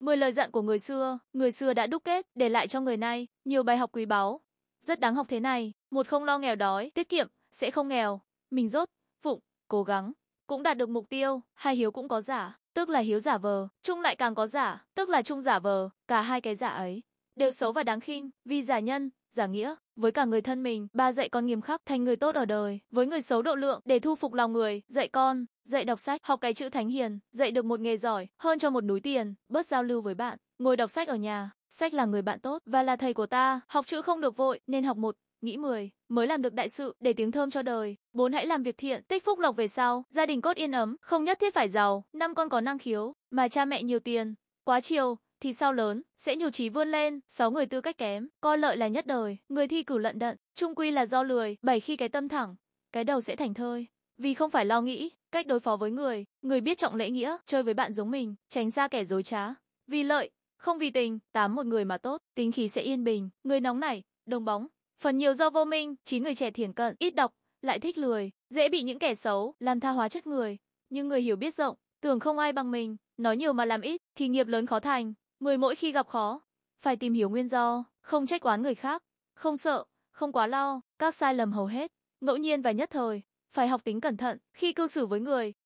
Mười lời dặn của người xưa, người xưa đã đúc kết, để lại cho người nay, nhiều bài học quý báu. Rất đáng học thế này, một không lo nghèo đói, tiết kiệm, sẽ không nghèo. Mình rốt, phụng, cố gắng, cũng đạt được mục tiêu, hai hiếu cũng có giả, tức là hiếu giả vờ, trung lại càng có giả, tức là trung giả vờ, cả hai cái giả ấy đều xấu và đáng khinh, vì giả nhân, giả nghĩa, với cả người thân mình, ba dạy con nghiêm khắc thành người tốt ở đời, với người xấu độ lượng để thu phục lòng người, dạy con dạy đọc sách, học cái chữ thánh hiền, dạy được một nghề giỏi, hơn cho một núi tiền, bớt giao lưu với bạn, ngồi đọc sách ở nhà, sách là người bạn tốt và là thầy của ta, học chữ không được vội, nên học một, nghĩ mười, mới làm được đại sự, để tiếng thơm cho đời. Bốn hãy làm việc thiện, tích phúc lộc về sau, gia đình cốt yên ấm, không nhất thiết phải giàu, năm con có năng khiếu, mà cha mẹ nhiều tiền, quá chiều, thì sau lớn, sẽ nhiều trí vươn lên, sáu người tư cách kém, coi lợi là nhất đời, người thi cử lận đận, trung quy là do lười, bảy khi cái tâm thẳng, cái đầu sẽ thành thơi, vì không phải lo nghĩ, Cách đối phó với người, người biết trọng lễ nghĩa, chơi với bạn giống mình, tránh xa kẻ dối trá. Vì lợi, không vì tình, tám một người mà tốt, tính khí sẽ yên bình, người nóng nảy, đồng bóng. Phần nhiều do vô minh, chín người trẻ thiển cận, ít đọc, lại thích lười, dễ bị những kẻ xấu, làm tha hóa chất người. Nhưng người hiểu biết rộng, tưởng không ai bằng mình, nói nhiều mà làm ít, thì nghiệp lớn khó thành. Người mỗi khi gặp khó, phải tìm hiểu nguyên do, không trách oán người khác, không sợ, không quá lo, các sai lầm hầu hết, ngẫu nhiên và nhất thời, phải học tính cẩn thận khi cư xử với người.